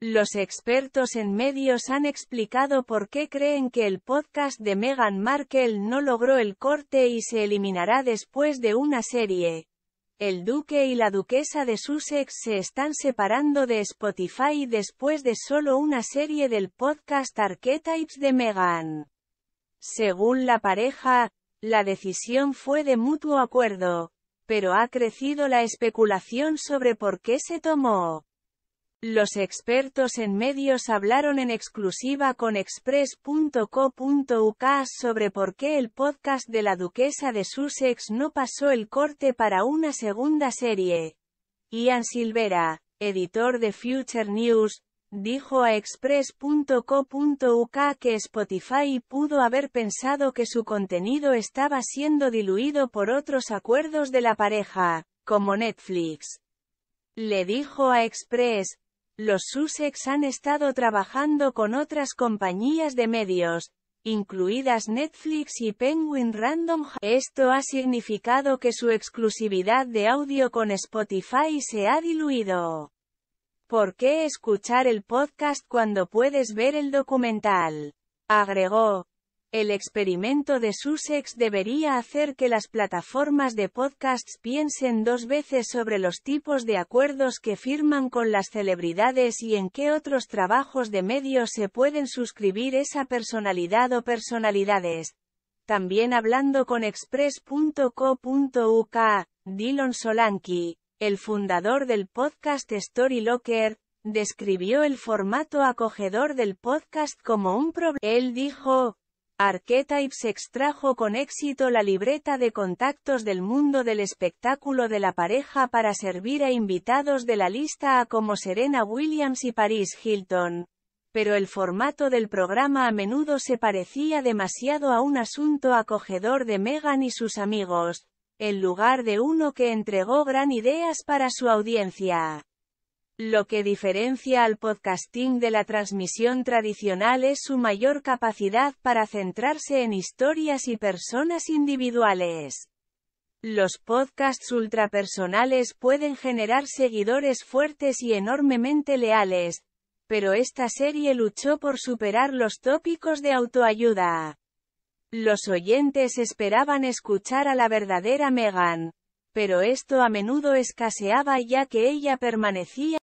Los expertos en medios han explicado por qué creen que el podcast de Meghan Markle no logró el corte y se eliminará después de una serie. El duque y la duquesa de Sussex se están separando de Spotify después de solo una serie del podcast Archetypes de Meghan. Según la pareja, la decisión fue de mutuo acuerdo, pero ha crecido la especulación sobre por qué se tomó. Los expertos en medios hablaron en exclusiva con express.co.uk sobre por qué el podcast de la duquesa de Sussex no pasó el corte para una segunda serie. Ian Silvera, editor de Future News, dijo a express.co.uk que Spotify pudo haber pensado que su contenido estaba siendo diluido por otros acuerdos de la pareja, como Netflix. Le dijo a Express, los Sussex han estado trabajando con otras compañías de medios, incluidas Netflix y Penguin Random Esto ha significado que su exclusividad de audio con Spotify se ha diluido. ¿Por qué escuchar el podcast cuando puedes ver el documental? Agregó, el experimento de Sussex debería hacer que las plataformas de podcasts piensen dos veces sobre los tipos de acuerdos que firman con las celebridades y en qué otros trabajos de medios se pueden suscribir esa personalidad o personalidades. También hablando con express.co.uk, Dylan Solanki, el fundador del podcast Locker, describió el formato acogedor del podcast como un problema. Él dijo, Archetypes extrajo con éxito la libreta de contactos del mundo del espectáculo de la pareja para servir a invitados de la lista A como Serena Williams y Paris Hilton. Pero el formato del programa a menudo se parecía demasiado a un asunto acogedor de Meghan y sus amigos, en lugar de uno que entregó gran ideas para su audiencia. Lo que diferencia al podcasting de la transmisión tradicional es su mayor capacidad para centrarse en historias y personas individuales. Los podcasts ultrapersonales pueden generar seguidores fuertes y enormemente leales, pero esta serie luchó por superar los tópicos de autoayuda. Los oyentes esperaban escuchar a la verdadera Megan, pero esto a menudo escaseaba ya que ella permanecía